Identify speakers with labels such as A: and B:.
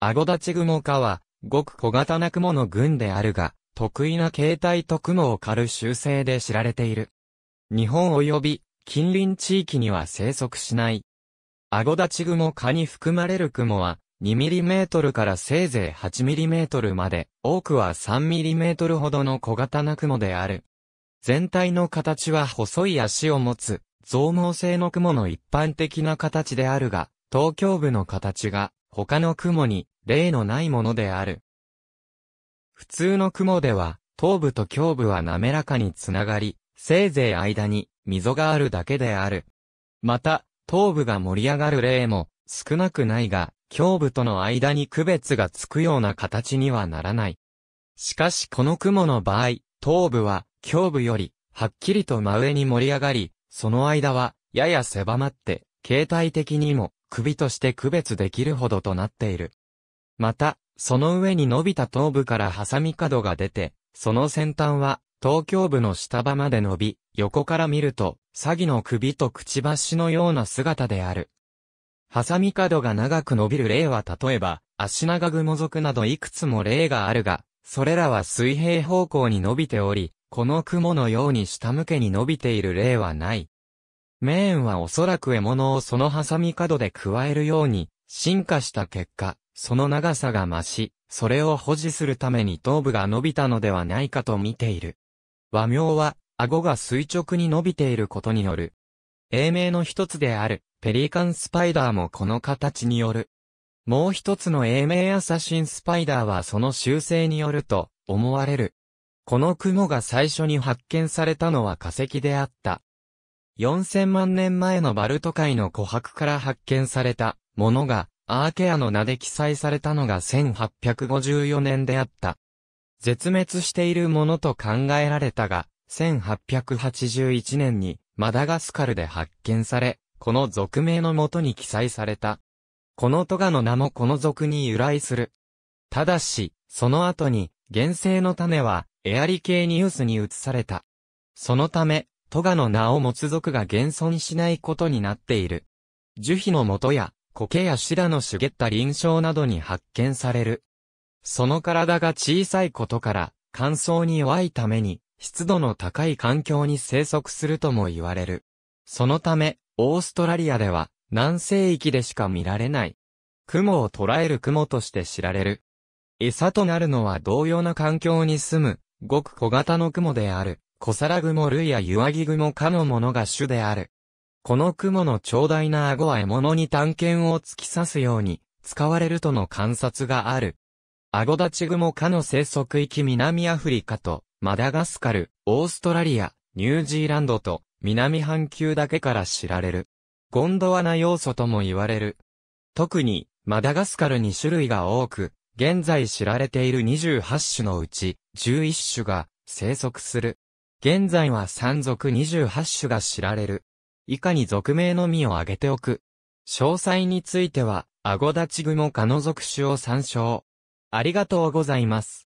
A: アゴダチグモ科は、ごく小型な雲の群であるが、得意な形態と雲を狩る習性で知られている。日本及び近隣地域には生息しない。アゴダチグモ科に含まれる雲は、2トルからせいぜい8トルまで、多くは3トルほどの小型な雲である。全体の形は細い足を持つ、増毛性の雲の一般的な形であるが、東京部の形が他の雲に例のないものである。普通の雲では、頭部と胸部は滑らかにつながり、せいぜい間に溝があるだけである。また、頭部が盛り上がる例も少なくないが、胸部との間に区別がつくような形にはならない。しかしこの雲の場合、頭部は胸部よりはっきりと真上に盛り上がり、その間はやや狭まって、形態的にも首として区別できるほどとなっている。また、その上に伸びた頭部からハサミ角が出て、その先端は東京部の下場まで伸び、横から見ると、詐欺の首とくちばしのような姿である。ハサミ角が長く伸びる例は例えば、足長雲族などいくつも例があるが、それらは水平方向に伸びており、この雲のように下向けに伸びている例はない。メーンはおそらく獲物をその挟み角で加えるように進化した結果、その長さが増し、それを保持するために頭部が伸びたのではないかと見ている。和名は、顎が垂直に伸びていることによる。英名の一つである、ペリカンスパイダーもこの形による。もう一つの英名アサシンスパイダーはその習性によると思われる。この雲が最初に発見されたのは化石であった。4000万年前のバルト海の琥珀から発見されたものが、アーケアの名で記載されたのが1854年であった。絶滅しているものと考えられたが、1881年にマダガスカルで発見され、この俗名のもとに記載された。このトガの名もこの俗に由来する。ただし、その後に、原生の種は、エアリ系ニュースに移された。そのため、トガの名を持つ族が現存しないことになっている。樹皮の元や、苔やシダの茂った臨床などに発見される。その体が小さいことから、乾燥に弱いために、湿度の高い環境に生息するとも言われる。そのため、オーストラリアでは、南西域でしか見られない。雲を捉える雲として知られる。餌となるのは同様な環境に住む、ごく小型の雲である。小皿雲類や湯ギグ雲かのものが種である。この雲の長大な顎は獲物に探検を突き刺すように、使われるとの観察がある。アゴダチ雲科の生息域南アフリカと、マダガスカル、オーストラリア、ニュージーランドと、南半球だけから知られる。ゴンドワナ要素とも言われる。特に、マダガスカルに種類が多く、現在知られている28種のうち、11種が生息する。現在は山族28種が知られる。以下に俗名のみを挙げておく。詳細については、アゴダチグモ科の属種を参照。ありがとうございます。